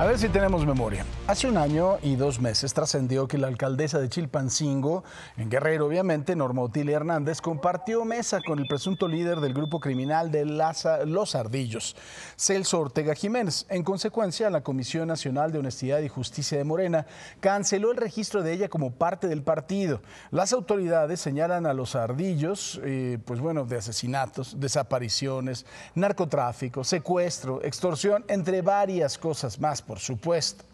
A ver si tenemos memoria. Hace un año y dos meses trascendió que la alcaldesa de Chilpancingo, en Guerrero obviamente, Norma Otilia Hernández, compartió mesa con el presunto líder del grupo criminal de Laza, Los Ardillos, Celso Ortega Jiménez. En consecuencia, la Comisión Nacional de Honestidad y Justicia de Morena canceló el registro de ella como parte del partido. Las autoridades señalan a Los Ardillos, eh, pues bueno, de asesinatos, desapariciones, narcotráfico, secuestro, extorsión, entre varias cosas más por supuesto.